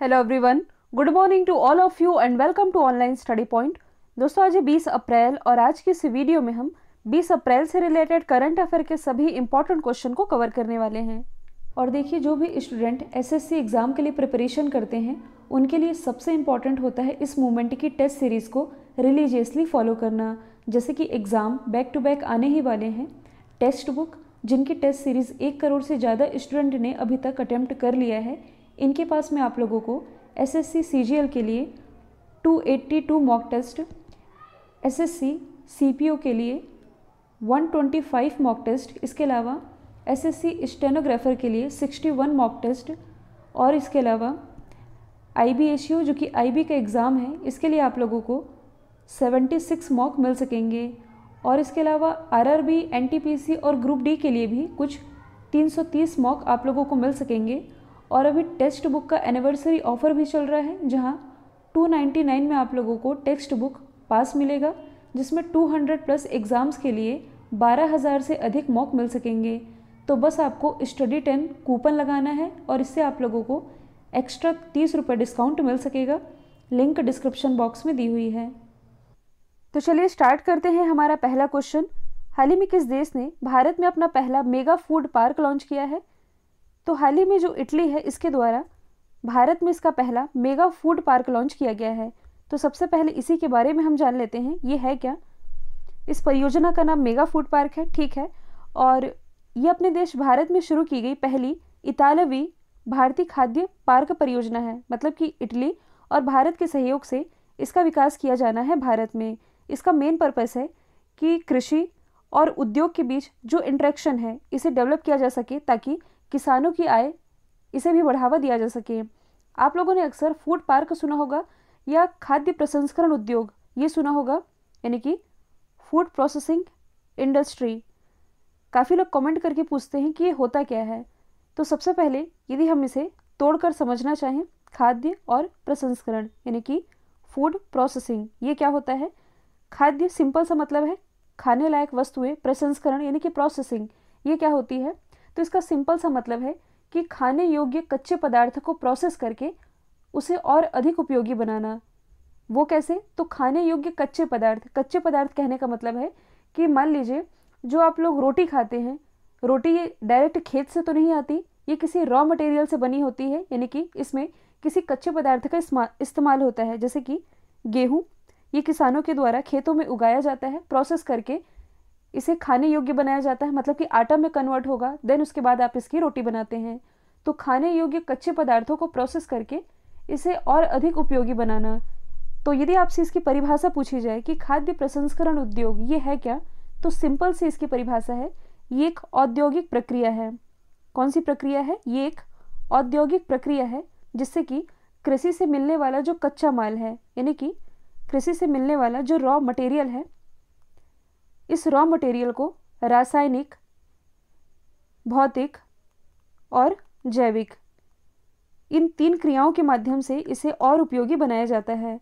hello everyone good morning to all of you and welcome to online study point दोस्तों आज 20 अप्रैल और आज के इस वीडियो में हम 20 अप्रैल से रिलेटेड करंट अफेयर के सभी इंपॉर्टेंट क्वेश्चन को कवर करने वाले हैं और देखिए जो भी स्टूडेंट एसएससी एग्ज़ाम के लिए प्रिपरेशन करते हैं उनके लिए सबसे इम्पॉर्टेंट होता है इस मोमेंट की टेस्ट सीरीज़ को रिलीजियसली फॉलो करना जैसे कि एग्ज़ाम बैक टू बैक आने ही वाले हैं टेक्स्ट बुक जिनकी टेस्ट सीरीज़ एक करोड़ से ज़्यादा स्टूडेंट ने अभी तक अटैम्प्ट कर लिया है इनके पास में आप लोगों को एस एस सी के लिए 282 mock test S S C के लिए 125 मॉक टेस्ट इसके अलावा एस एस स्टेनोग्राफर के लिए 61 मॉक टेस्ट और इसके अलावा आई बी जो कि आई का एग्ज़ाम है इसके लिए आप लोगों को 76 मॉक मिल सकेंगे और इसके अलावा आरआरबी एनटीपीसी और ग्रुप डी के लिए भी कुछ 330 मॉक आप लोगों को मिल सकेंगे और अभी टेक्स्ट बुक का एनिवर्सरी ऑफर भी चल रहा है जहाँ 299 में आप लोगों को टेक्स्ट बुक पास मिलेगा जिसमें 200 प्लस एग्ज़ाम्स के लिए 12,000 से अधिक मॉक मिल सकेंगे तो बस आपको स्टडी टेन कूपन लगाना है और इससे आप लोगों को एक्स्ट्रा तीस रुपये डिस्काउंट मिल सकेगा लिंक डिस्क्रिप्शन बॉक्स में दी हुई है तो चलिए स्टार्ट करते हैं हमारा पहला क्वेश्चन हाल ही में किस देश ने भारत में अपना पहला मेगा फूड पार्क लॉन्च किया है तो हाल ही में जो इटली है इसके द्वारा भारत में इसका पहला मेगा फूड पार्क लॉन्च किया गया है तो सबसे पहले इसी के बारे में हम जान लेते हैं ये है क्या इस परियोजना का नाम मेगा फूड पार्क है ठीक है और ये अपने देश भारत में शुरू की गई पहली इतालवी भारतीय खाद्य पार्क परियोजना है मतलब कि इटली और भारत के सहयोग से इसका विकास किया जाना है भारत में इसका मेन पर्पस है कि कृषि और उद्योग के बीच जो इंट्रैक्शन है इसे डेवलप किया जा सके ताकि किसानों की आय इसे भी बढ़ावा दिया जा सके आप लोगों ने अक्सर फूड पार्क सुना होगा या खाद्य प्रसंस्करण उद्योग ये सुना होगा यानी कि फूड प्रोसेसिंग इंडस्ट्री काफ़ी लोग कमेंट करके पूछते हैं कि ये होता क्या है तो सबसे पहले यदि हम इसे तोड़कर समझना चाहें खाद्य और प्रसंस्करण यानी कि फूड प्रोसेसिंग ये क्या होता है खाद्य सिंपल सा मतलब है खाने लायक वस्तुएं प्रसंस्करण यानी कि प्रोसेसिंग ये क्या होती है तो इसका सिंपल सा मतलब है कि खाने योग्य कच्चे पदार्थ को प्रोसेस करके उसे और अधिक उपयोगी बनाना वो कैसे तो खाने योग्य कच्चे पदार्थ कच्चे पदार्थ कहने का मतलब है कि मान लीजिए जो आप लोग रोटी खाते हैं रोटी डायरेक्ट खेत से तो नहीं आती ये किसी रॉ मटेरियल से बनी होती है यानी कि इसमें किसी कच्चे पदार्थ का इस्तेमाल होता है जैसे कि गेहूँ ये किसानों के द्वारा खेतों में उगाया जाता है प्रोसेस करके इसे खाने योग्य बनाया जाता है मतलब कि आटा में कन्वर्ट होगा देन उसके बाद आप इसकी रोटी बनाते हैं तो खाने योग्य कच्चे पदार्थों को प्रोसेस करके इसे और अधिक उपयोगी बनाना तो यदि आपसे इसकी परिभाषा पूछी जाए कि खाद्य प्रसंस्करण उद्योग ये है क्या तो सिंपल से इसकी परिभाषा है ये एक औद्योगिक प्रक्रिया है कौन सी प्रक्रिया है ये एक औद्योगिक प्रक्रिया है जिससे कि कृषि से मिलने वाला जो कच्चा माल है यानी कि कृषि से मिलने वाला जो रॉ मटेरियल है इस रॉ मटेरियल को रासायनिक भौतिक और जैविक इन तीन क्रियाओं के माध्यम से इसे और उपयोगी बनाया जाता है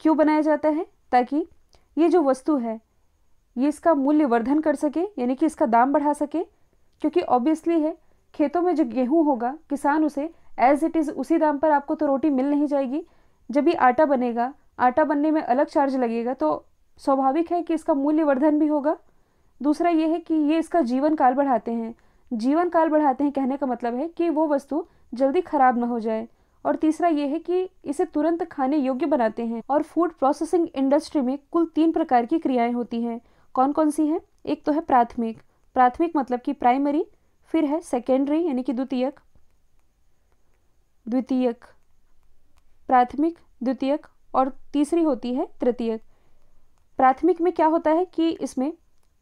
क्यों बनाया जाता है ताकि ये जो वस्तु है ये इसका मूल्य वर्धन कर सके यानी कि इसका दाम बढ़ा सके क्योंकि ऑब्वियसली है खेतों में जो गेहूँ होगा किसान उसे एज इट इज़ उसी दाम पर आपको तो रोटी मिल नहीं जाएगी जब ये आटा बनेगा आटा बनने में अलग चार्ज लगेगा तो स्वाभाविक है कि इसका मूल्यवर्धन भी होगा दूसरा ये है कि ये इसका जीवन काल बढ़ाते हैं जीवन काल बढ़ाते हैं कहने का मतलब है कि वो वस्तु जल्दी खराब ना हो जाए और तीसरा ये है कि इसे तुरंत खाने योग्य बनाते हैं और फूड प्रोसेसिंग इंडस्ट्री में कुल तीन प्रकार की क्रियाएं होती हैं कौन कौन सी हैं एक तो है प्राथमिक प्राथमिक मतलब कि प्राइमरी फिर है सेकेंडरी यानी कि द्वितीयक द्वितीयक प्राथमिक द्वितीयक और तीसरी होती है तृतीयक प्राथमिक में क्या होता है कि इसमें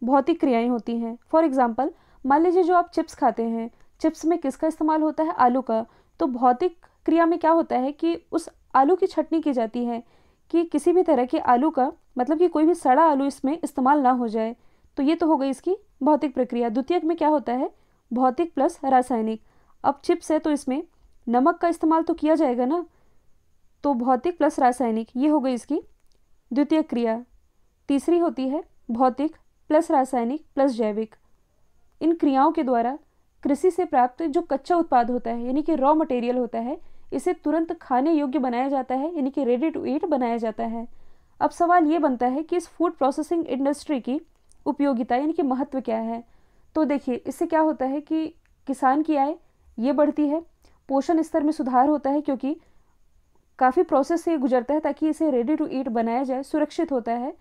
भौतिक क्रियाएं होती हैं फॉर एग्जाम्पल मान लीजिए जो आप चिप्स खाते हैं चिप्स में किसका इस्तेमाल होता है आलू का तो भौतिक क्रिया में क्या होता है कि उस आलू की छटनी की जाती है कि किसी भी तरह के आलू का मतलब कि कोई भी सड़ा आलू इसमें इस्तेमाल ना हो जाए तो ये तो हो गई इसकी भौतिक प्रक्रिया द्वितीयक में क्या होता है भौतिक प्लस रासायनिक अब चिप्स है तो इसमें नमक का इस्तेमाल तो किया जाएगा ना तो भौतिक प्लस रासायनिक ये हो गई इसकी द्वितीय क्रिया तीसरी होती है भौतिक प्लस रासायनिक प्लस जैविक इन क्रियाओं के द्वारा कृषि से प्राप्त जो कच्चा उत्पाद होता है यानी कि रॉ मटेरियल होता है इसे तुरंत खाने योग्य बनाया जाता है यानी कि रेडी टू ईट बनाया जाता है अब सवाल ये बनता है कि इस फूड प्रोसेसिंग इंडस्ट्री की उपयोगिता यानी कि महत्व क्या है तो देखिए इससे क्या होता है कि किसान की आय ये बढ़ती है पोषण स्तर में सुधार होता है क्योंकि काफ़ी प्रोसेस से गुजरता है ताकि इसे रेडी टू ईट बनाया जाए सुरक्षित होता है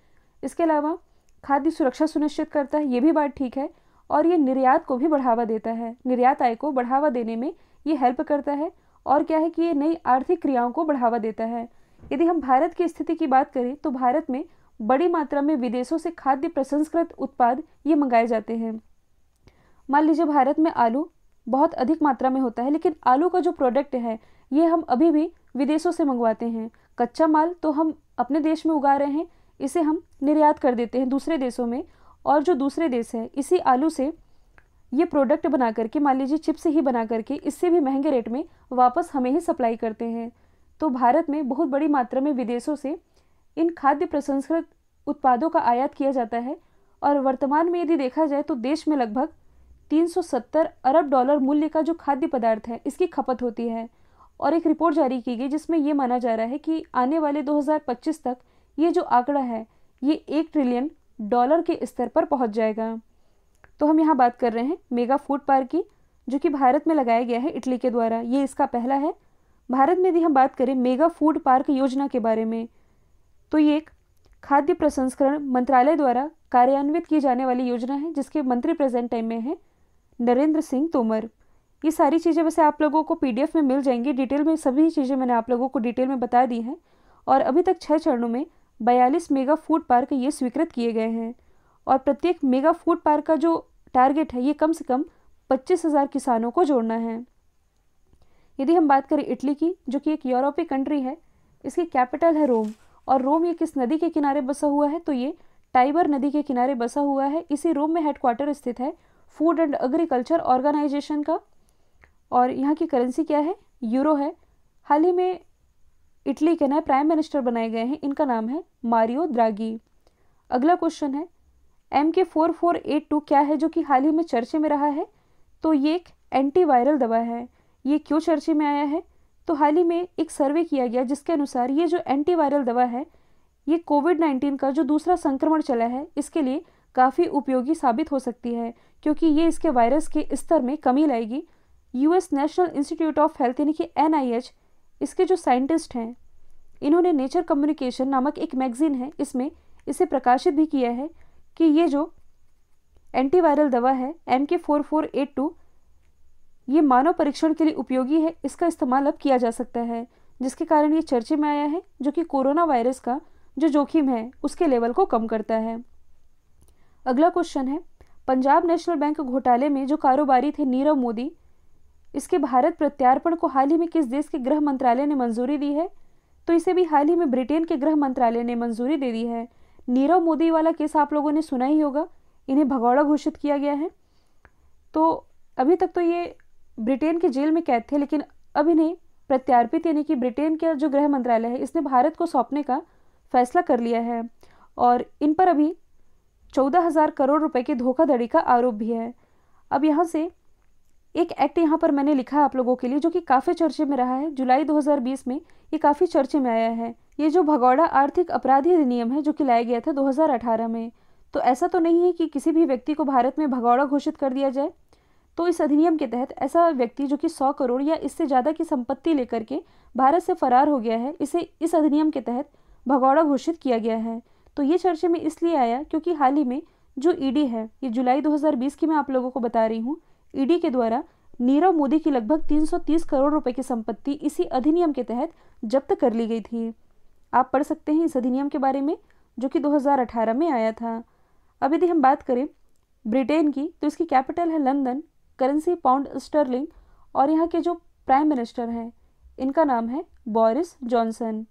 इसके अलावा खाद्य सुरक्षा सुनिश्चित करता है ये भी बात ठीक है और ये निर्यात को भी बढ़ावा देता है निर्यात आय को बढ़ावा देने में ये हेल्प करता है और क्या है कि ये नई आर्थिक क्रियाओं को बढ़ावा देता है यदि हम भारत की स्थिति की बात करें तो भारत में बड़ी मात्रा में विदेशों से खाद्य प्रसंस्कृत उत्पाद ये मंगाए जाते हैं मान लीजिए भारत में आलू बहुत अधिक मात्रा में होता है लेकिन आलू का जो प्रोडक्ट है ये हम अभी भी विदेशों से मंगवाते हैं कच्चा माल तो हम अपने देश में उगा रहे हैं इसे हम निर्यात कर देते हैं दूसरे देशों में और जो दूसरे देश हैं इसी आलू से ये प्रोडक्ट बना करके मान लीजिए चिप्स ही बना करके इससे भी महंगे रेट में वापस हमें ही सप्लाई करते हैं तो भारत में बहुत बड़ी मात्रा में विदेशों से इन खाद्य प्रसंस्कृत उत्पादों का आयात किया जाता है और वर्तमान में यदि देखा जाए तो देश में लगभग 370 अरब डॉलर मूल्य का जो खाद्य पदार्थ है इसकी खपत होती है और एक रिपोर्ट जारी की गई जिसमें ये माना जा रहा है कि आने वाले 2025 तक ये जो आंकड़ा है ये एक ट्रिलियन डॉलर के स्तर पर पहुंच जाएगा तो हम यहाँ बात कर रहे हैं मेगा फूड पार्क की जो कि भारत में लगाया गया है इटली के द्वारा ये इसका पहला है भारत में यदि हम बात करें मेगा फूड पार्क योजना के बारे में तो ये एक खाद्य प्रसंस्करण मंत्रालय द्वारा कार्यान्वित की जाने वाली योजना है जिसके मंत्री प्रेजेंट टाइम में है नरेंद्र सिंह तोमर ये सारी चीज़ें वैसे आप लोगों को पी में मिल जाएंगी डिटेल में सभी चीज़ें मैंने आप लोगों को डिटेल में बता दी हैं और अभी तक छः चरणों में बयालीस मेगा फूड पार्क ये स्वीकृत किए गए हैं और प्रत्येक मेगा फूड पार्क का जो टारगेट है ये कम से कम पच्चीस हज़ार किसानों को जोड़ना है यदि हम बात करें इटली की जो कि एक यूरोपीय कंट्री है इसकी कैपिटल है रोम और रोम ये किस नदी के किनारे बसा हुआ है तो ये टाइबर नदी के किनारे बसा हुआ है इसी रोम में हेडक्वार्टर स्थित है फूड एंड एग्रीकल्चर ऑर्गेनाइजेशन का और यहाँ की करेंसी क्या है यूरो है हाल ही में इटली के नए प्राइम मिनिस्टर बनाए गए हैं इनका नाम है मारियो द्रागी अगला क्वेश्चन है एम के फोर फोर एट टू क्या है जो कि हाल ही में चर्चे में रहा है तो ये एक एंटीवायरल दवा है ये क्यों चर्चे में आया है तो हाल ही में एक सर्वे किया गया जिसके अनुसार ये जो एंटीवायरल दवा है ये कोविड नाइन्टीन का जो दूसरा संक्रमण चला है इसके लिए काफ़ी उपयोगी साबित हो सकती है क्योंकि ये इसके वायरस के स्तर में कमी लाएगी US national institute of health यानी कि एन इसके जो साइंटिस्ट हैं इन्होंने नेचर कम्युनिकेशन नामक एक मैगज़ीन है इसमें इसे प्रकाशित भी किया है कि ये जो एंटीवायरल दवा है एम के फोर फोर एट टू ये मानव परीक्षण के लिए उपयोगी है इसका इस्तेमाल अब किया जा सकता है जिसके कारण ये चर्चे में आया है जो कि कोरोना वायरस का जो जोखिम है उसके लेवल को कम करता है अगला क्वेश्चन है पंजाब नेशनल बैंक घोटाले में जो कारोबारी थे नीरव मोदी इसके भारत प्रत्यार्पण को हाल ही में किस देश के गृह मंत्रालय ने मंजूरी दी है तो इसे भी हाल ही में ब्रिटेन के गृह मंत्रालय ने मंजूरी दे दी है नीरव मोदी वाला केस आप लोगों ने सुना ही होगा इन्हें भगौड़ा घोषित किया गया है तो अभी तक तो ये ब्रिटेन के जेल में कैद थे लेकिन अब इन्हें प्रत्यार्पित यानी कि ब्रिटेन का जो गृह मंत्रालय है इसने भारत को सौंपने का फैसला कर लिया है और इन पर अभी चौदह हज़ार करोड़ रुपए की धोखाधड़ी का आरोप भी है अब यहाँ से एक एक्ट यहाँ पर मैंने लिखा है आप लोगों के लिए जो कि काफ़ी चर्चे में रहा है जुलाई 2020 में ये काफ़ी चर्चे में आया है ये जो भगौड़ा आर्थिक अपराधी अधिनियम है जो कि लाया गया था 2018 में तो ऐसा तो नहीं है कि किसी भी व्यक्ति को भारत में भगौड़ा घोषित कर दिया जाए तो इस अधिनियम के तहत ऐसा व्यक्ति जो कि सौ करोड़ या इससे ज़्यादा की संपत्ति लेकर के भारत से फरार हो गया है इसे इस अधिनियम के तहत भगौड़ा घोषित किया गया है तो ये चर्चे में इसलिए आया क्योंकि हाल ही में जो ईडी है ये जुलाई 2020 की मैं आप लोगों को बता रही हूँ ईडी के द्वारा नीरव मोदी की लगभग 330 करोड़ रुपए की संपत्ति इसी अधिनियम के तहत जब्त कर ली गई थी आप पढ़ सकते हैं इस अधिनियम के बारे में जो कि 2018 में आया था अब यदि हम बात करें ब्रिटेन की तो इसकी कैपिटल है लंदन करेंसी पाउंड स्टर्लिंग और यहाँ के जो प्राइम मिनिस्टर हैं इनका नाम है बोरिस जॉनसन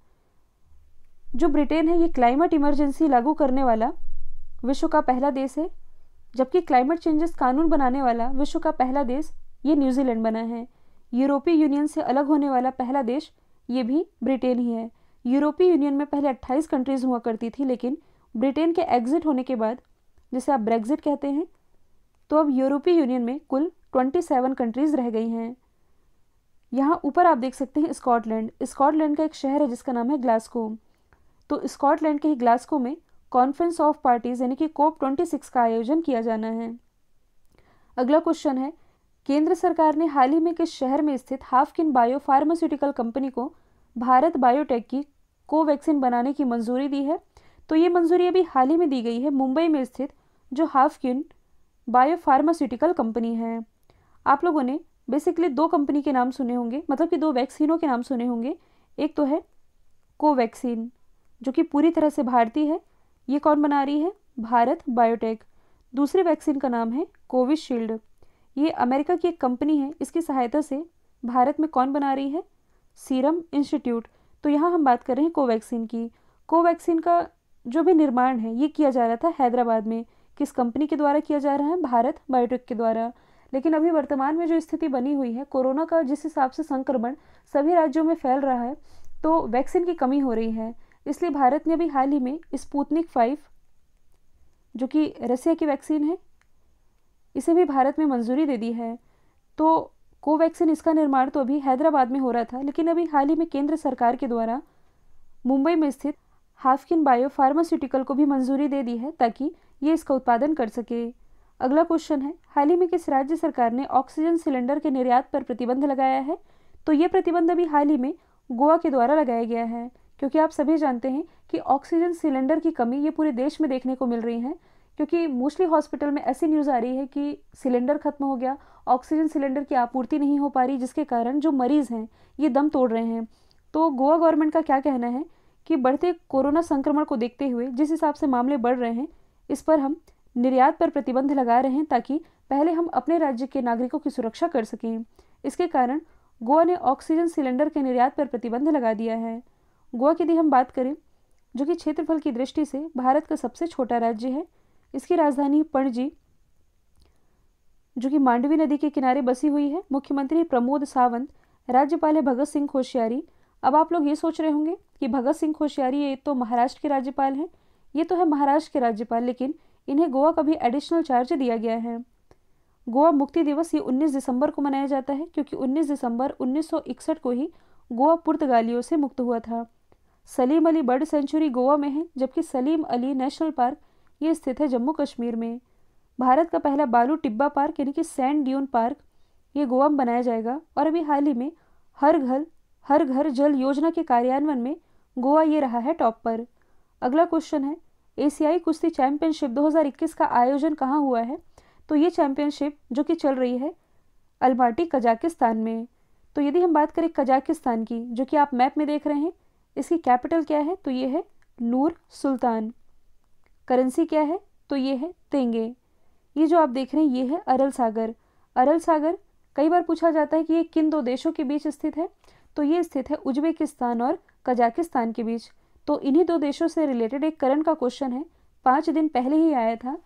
जो ब्रिटेन है ये क्लाइमेट इमरजेंसी लागू करने वाला विश्व का पहला देश है जबकि क्लाइमेट चेंजेस कानून बनाने वाला विश्व का पहला देश ये न्यूजीलैंड बना है यूरोपीय यूनियन से अलग होने वाला पहला देश ये भी ब्रिटेन ही है यूरोपीय यूनियन में पहले 28 कंट्रीज़ हुआ करती थी लेकिन ब्रिटेन के एग्जिट होने के बाद जिसे आप ब्रेग्जिट कहते हैं तो अब यूरोपीय यूनियन में कुल 27 कंट्रीज़ रह गई हैं यहाँ ऊपर आप देख सकते हैं स्कॉटलैंड स्कॉटलैंड का एक शहर है जिसका नाम है ग्लास्को तो स्कॉटलैंड के ही ग्लास्को में कॉन्फ्रेंस ऑफ पार्टीज यानी कि कोप ट्वेंटी सिक्स का आयोजन किया जाना है अगला क्वेश्चन है केंद्र सरकार ने हाल ही में किस शहर में स्थित हाफकिन बायो फार्मास्यूटिकल कंपनी को भारत बायोटेक की कोवैक्सीन बनाने की मंजूरी दी है तो ये मंजूरी अभी हाल ही में दी गई है मुंबई में स्थित जो हाफकिन बायो फार्मास्यूटिकल कंपनी है आप लोगों ने बेसिकली दो कंपनी के नाम सुने होंगे मतलब कि दो वैक्सीनों के नाम सुने होंगे एक तो है कोवैक्सीन जो कि पूरी तरह से भारतीय है ये कौन बना रही है भारत बायोटेक दूसरी वैक्सीन का नाम है कोविशील्ड ये अमेरिका की एक कंपनी है इसकी सहायता से भारत में कौन बना रही है सीरम इंस्टीट्यूट तो यहाँ हम बात कर रहे हैं कोवैक्सीन की कोवैक्सीन का जो भी निर्माण है ये किया जा रहा था हैदराबाद में किस कंपनी के द्वारा किया जा रहा है भारत बायोटेक के द्वारा लेकिन अभी वर्तमान में जो स्थिति बनी हुई है कोरोना का जिस हिसाब से संक्रमण सभी राज्यों में फैल रहा है तो वैक्सीन की कमी हो रही है इसलिए भारत ने अभी हाल ही में स्पूतनिक फाइव जो कि रसिया की वैक्सीन है इसे भी भारत में मंजूरी दे दी है तो कोवैक्सीन इसका निर्माण तो अभी हैदराबाद में हो रहा था लेकिन अभी हाल ही में केंद्र सरकार के द्वारा मुंबई में स्थित हाफकिन बायो फार्मास्यूटिकल को भी मंजूरी दे दी है ताकि ये इसका उत्पादन कर सके अगला क्वेश्चन है हाल ही में किस राज्य सरकार ने ऑक्सीजन सिलेंडर के निर्यात पर प्रतिबंध लगाया है तो ये प्रतिबंध अभी हाल ही में गोवा के द्वारा लगाया गया है क्योंकि आप सभी जानते हैं कि ऑक्सीजन सिलेंडर की कमी ये पूरे देश में देखने को मिल रही है क्योंकि मोस्टली हॉस्पिटल में ऐसी न्यूज़ आ रही है कि सिलेंडर खत्म हो गया ऑक्सीजन सिलेंडर की आपूर्ति नहीं हो पा रही जिसके कारण जो मरीज़ हैं ये दम तोड़ रहे हैं तो गोवा गवर्नमेंट का क्या कहना है कि बढ़ते कोरोना संक्रमण को देखते हुए जिस हिसाब से मामले बढ़ रहे हैं इस पर हम निर्यात पर प्रतिबंध लगा रहे हैं ताकि पहले हम अपने राज्य के नागरिकों की सुरक्षा कर सकें इसके कारण गोवा ने ऑक्सीजन सिलेंडर के निर्यात पर प्रतिबंध लगा दिया है गोवा की यदि हम बात करें जो कि क्षेत्रफल की दृष्टि से भारत का सबसे छोटा राज्य है इसकी राजधानी पणजी जो कि मांडवी नदी के किनारे बसी हुई है मुख्यमंत्री प्रमोद सावंत राज्यपाल है भगत सिंह कोश्यारी अब आप लोग ये सोच रहे होंगे कि भगत सिंह कोश्यारी ये तो महाराष्ट्र के राज्यपाल हैं ये तो है महाराष्ट्र के राज्यपाल लेकिन इन्हें गोवा का भी एडिशनल चार्ज दिया गया है गोवा मुक्ति दिवस ये 19 दिसंबर को मनाया जाता है क्योंकि 19 दिसंबर 1961 को ही गोवा पुर्तगालियों से मुक्त हुआ था सलीम अली बर्ड सेंचुरी गोवा में है जबकि सलीम अली नेशनल पार्क ये स्थित है जम्मू कश्मीर में भारत का पहला बालू टिब्बा पार्क यानी कि सैंड ड्यून पार्क ये गोवा में बनाया जाएगा और अभी हाल ही में हर घर हर घर जल योजना के कार्यान्वयन में गोवा ये रहा है टॉप पर अगला क्वेश्चन है एशियाई कुश्ती चैंपियनशिप 2021 का आयोजन कहाँ हुआ है तो ये चैंपियनशिप जो कि चल रही है अल्माटी कजाकिस्तान में तो यदि हम बात करें कजाकिस्तान की जो कि आप मैप में देख रहे हैं इसकी कैपिटल क्या है तो ये है नूर सुल्तान करेंसी क्या है तो ये है तेंगे ये जो आप देख रहे हैं ये है अरल सागर अरल सागर कई बार पूछा जाता है कि ये किन दो देशों के बीच स्थित है तो ये स्थित है उज्बेकिस्तान और कजाकिस्तान के बीच तो इन्हीं दो देशों से रिलेटेड एक करंट का क्वेश्चन है पाँच दिन पहले ही आया था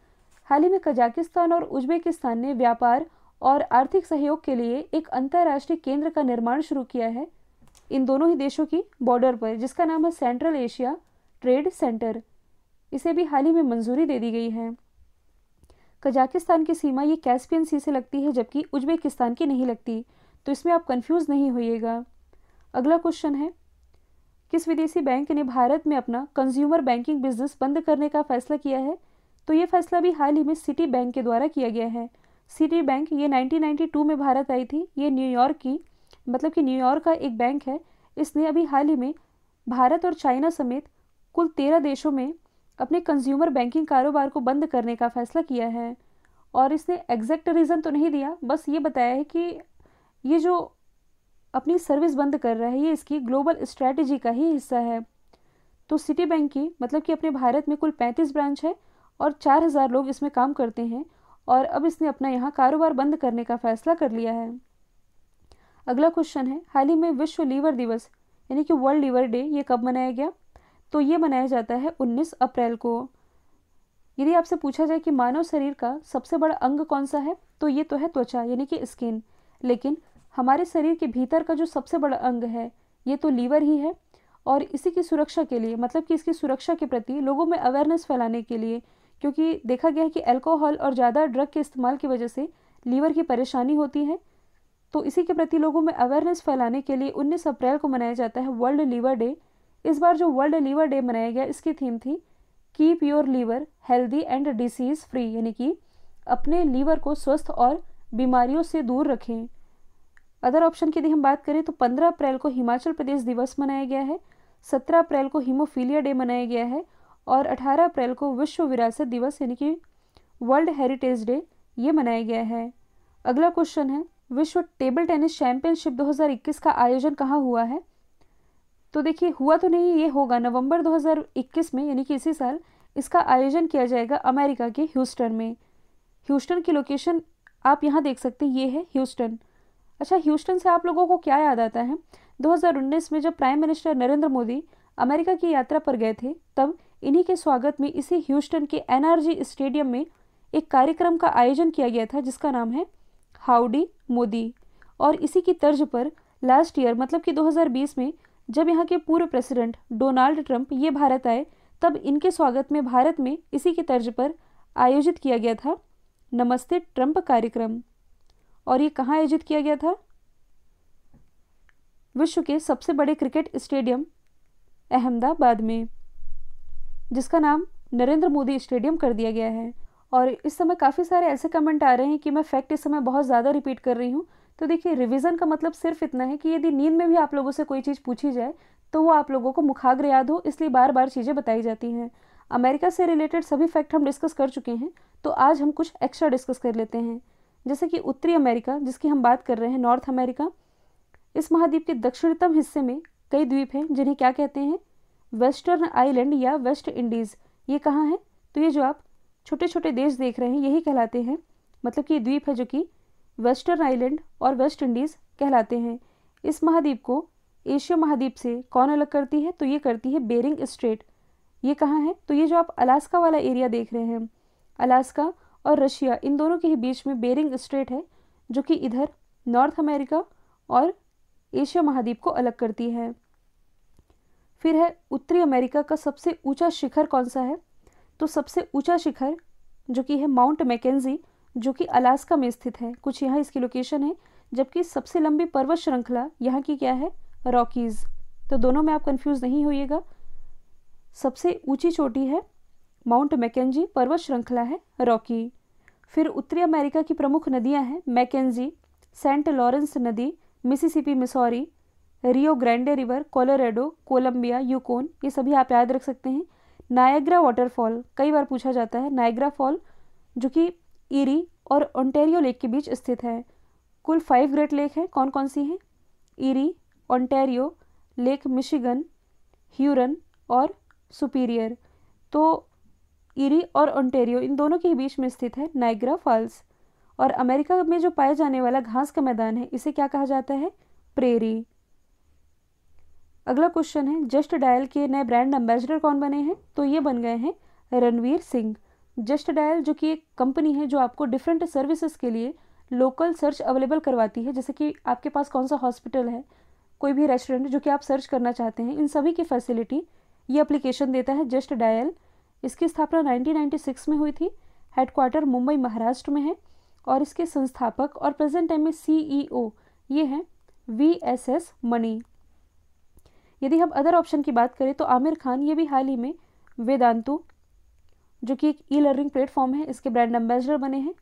हाल ही में कजाकिस्तान और उज्बेकिस्तान ने व्यापार और आर्थिक सहयोग के लिए एक अंतर्राष्ट्रीय केंद्र का निर्माण शुरू किया है इन दोनों ही देशों की बॉर्डर पर जिसका नाम है सेंट्रल एशिया ट्रेड सेंटर इसे भी हाल ही में मंजूरी दे दी गई है कजाकिस्तान की सीमा ये कैस्पियन सी से लगती है जबकि उज्बेकिस्तान की नहीं लगती तो इसमें आप कंफ्यूज नहीं होइएगा अगला क्वेश्चन है किस विदेशी बैंक ने भारत में अपना कंज्यूमर बैंकिंग बिजनेस बंद करने का फैसला किया है तो ये फैसला भी हाल ही में सिटी बैंक के द्वारा किया गया है सिटी बैंक ये 1992 में भारत आई थी ये न्यूयॉर्क की मतलब कि न्यूयॉर्क का एक बैंक है इसने अभी हाल ही में भारत और चाइना समेत कुल तेरह देशों में अपने कंज्यूमर बैंकिंग कारोबार को बंद करने का फैसला किया है और इसने एग्जैक्ट रीज़न तो नहीं दिया बस ये बताया है कि ये जो अपनी सर्विस बंद कर रहा है ये इसकी ग्लोबल स्ट्रैटेजी का ही हिस्सा है तो सिटी बैंक की मतलब कि अपने भारत में कुल पैंतीस ब्रांच है और चार हज़ार लोग इसमें काम करते हैं और अब इसने अपना यहाँ कारोबार बंद करने का फैसला कर लिया है अगला क्वेश्चन है हाल ही में विश्व लीवर दिवस यानी कि वर्ल्ड लीवर डे ये कब मनाया गया तो ये मनाया जाता है 19 अप्रैल को यदि आपसे पूछा जाए कि मानव शरीर का सबसे बड़ा अंग कौन सा है तो ये तो है त्वचा यानी कि स्किन लेकिन हमारे शरीर के भीतर का जो सबसे बड़ा अंग है ये तो लीवर ही है और इसी की सुरक्षा के लिए मतलब कि इसकी सुरक्षा के प्रति लोगों में अवेयरनेस फैलाने के लिए क्योंकि देखा गया है कि अल्कोहल और ज़्यादा ड्रग के इस्तेमाल की वजह से लीवर की परेशानी होती है तो इसी के प्रति लोगों में अवेयरनेस फैलाने के लिए 19 अप्रैल को मनाया जाता है वर्ल्ड लीवर डे इस बार जो वर्ल्ड लीवर डे मनाया गया इसकी थीम थी keep your liver healthy and disease free यानी कि अपने लीवर को स्वस्थ और बीमारियों से दूर रखें अदर ऑप्शन की यदि हम बात करें तो 15 अप्रैल को हिमाचल प्रदेश दिवस मनाया गया है 17 अप्रैल को हीमोफीलिया डे मनाया गया है और 18 अप्रैल को विश्व विरासत दिवस यानी कि वर्ल्ड हेरिटेज डे ये मनाया गया है अगला क्वेश्चन है विश्व टेबल टेनिस चैंपियनशिप 2021 का आयोजन कहाँ हुआ है तो देखिए हुआ तो नहीं ये होगा नवंबर 2021 में यानी कि इसी साल इसका आयोजन किया जाएगा अमेरिका के ह्यूस्टन में ह्यूस्टन की लोकेशन आप यहाँ देख सकते हैं ये है ह्यूस्टन अच्छा ह्यूस्टन से आप लोगों को क्या याद आता है 2019 में जब prime minister Narendra Modi America की यात्रा पर गए थे तब इन्हीं के स्वागत में इसी ह्यूस्टन के एनआरजी स्टेडियम में एक कार्यक्रम का आयोजन किया गया था जिसका नाम है हाउडी मोदी और इसी की तर्ज पर लास्ट ईयर मतलब कि 2020 में जब यहाँ के पूर्व प्रेसिडेंट डोनाल्ड ट्रंप ये भारत आए तब इनके स्वागत में भारत में इसी की तर्ज पर आयोजित किया गया था नमस्ते ट्रंप कार्यक्रम और ये कहाँ आयोजित किया गया था विश्व के सबसे बड़े क्रिकेट स्टेडियम अहमदाबाद में जिसका नाम नरेंद्र मोदी स्टेडियम कर दिया गया है और इस समय काफ़ी सारे ऐसे कमेंट आ रहे हैं कि मैं फैक्ट इस समय बहुत ज़्यादा रिपीट कर रही हूँ तो देखिए रिवीजन का मतलब सिर्फ इतना है कि यदि नींद में भी आप लोगों से कोई चीज़ पूछी जाए तो वो आप लोगों को मुखाग्र याद हो इसलिए बार बार चीज़ें बताई जाती हैं अमेरिका से रिलेटेड सभी फैक्ट हम डिस्कस कर चुके हैं तो आज हम कुछ एक्स्ट्रा डिस्कस कर लेते हैं जैसे कि उत्तरी अमेरिका जिसकी हम बात कर रहे हैं नॉर्थ अमेरिका इस महाद्वीप के दक्षिणतम हिस्से में कई द्वीप हैं जिन्हें क्या कहते हैं वेस्टर्न आइलैंड या वेस्ट इंडीज़ ये कहाँ है तो ये जो आप छोटे छोटे देश देख रहे हैं यही कहलाते हैं मतलब कि ये द्वीप है जो कि वेस्टर्न आइलैंड और वेस्ट इंडीज़ कहलाते हैं इस महाद्वीप को एशिया महाद्वीप से कौन अलग करती है तो ये करती है बेरिंग स्ट्रेट ये कहाँ है तो ये जो आप अलास्का वाला एरिया देख रहे हैं अलास्का और रशिया इन दोनों के ही बीच में बेरिंग स्ट्रेट है जो कि इधर नॉर्थ अमेरिका और एशिया महाद्वीप को अलग करती है फिर है उत्तरी अमेरिका का सबसे ऊंचा शिखर कौन सा है तो सबसे ऊंचा शिखर जो कि है माउंट मैकेजी जो कि अलास्का में स्थित है कुछ यहाँ इसकी लोकेशन है जबकि सबसे लंबी पर्वत श्रृंखला यहाँ की क्या है रॉकीज़ तो दोनों में आप कन्फ्यूज नहीं होइएगा सबसे ऊंची चोटी है माउंट मैकेजी पर्वत श्रृंखला है रॉकी फिर उत्तरी अमेरिका की प्रमुख नदियाँ हैं मैकेजी सेंट लॉरेंस नदी Mississippi Missouri Rio Grande river Colorado Columbia Yukon ये सभी आप याद रख सकते हैं नायग्रा वाटरफॉल कई बार पूछा जाता है नायग्रा फॉल जो कि ईरी और ओंटेरियो लेक के बीच स्थित है कुल फाइव ग्रेट लेक हैं कौन कौन सी हैं Erie Ontario lake Michigan Huron और सुपीरियर तो ईरी और ओंटेरियो इन दोनों के बीच में स्थित है नाइग्रा फॉल्स और अमेरिका में जो पाए जाने वाला घास का मैदान है इसे क्या कहा जाता है प्रेरी अगला क्वेश्चन है जस्ट डायल के नए ब्रांड एम्बेसडर कौन बने हैं तो ये बन गए हैं रणवीर सिंह जस्ट डायल जो कि एक कंपनी है जो आपको डिफरेंट सर्विसेज के लिए लोकल सर्च अवेलेबल करवाती है जैसे कि आपके पास कौन सा हॉस्पिटल है कोई भी रेस्टोरेंट जो कि आप सर्च करना चाहते हैं इन सभी की फैसिलिटी ये अप्लीकेशन देता है जस्ट डायल इसकी स्थापना 1996 में हुई थी हेडक्वार्टर मुंबई महाराष्ट्र में है और इसके संस्थापक और प्रेजेंट टाइम में सीईओ e ये हैं वी एस एस मनी यदि हम अदर ऑप्शन की बात करें तो आमिर खान ये भी हाल ही में वेदांतु जो कि एक ई लर्निंग प्लेटफॉर्म है इसके ब्रांड एम्बेसडर बने हैं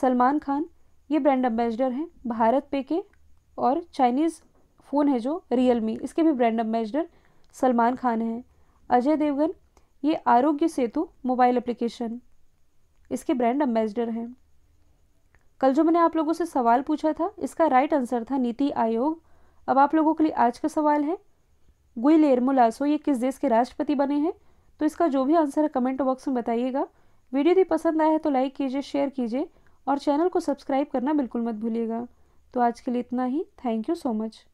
सलमान खान ये ब्रांड एम्बेसडर हैं भारत पे के और चाइनीज़ फ़ोन है जो रियल मी इसके भी ब्रांड एम्बेसडर सलमान खान हैं अजय देवगन ये आरोग्य सेतु मोबाइल एप्लीकेशन इसके ब्रांड एम्बेसडर हैं कल जो मैंने आप लोगों से सवाल पूछा था इसका राइट आंसर था नीति आयोग अब आप लोगों के लिए आज का सवाल है गुइलेरमो लासो ये किस देश के राष्ट्रपति बने हैं तो इसका जो भी आंसर है कमेंट बॉक्स में बताइएगा वीडियो यदि पसंद आया है तो लाइक कीजिए शेयर कीजिए और चैनल को सब्सक्राइब करना बिल्कुल मत भूलिएगा तो आज के लिए इतना ही थैंक यू सो मच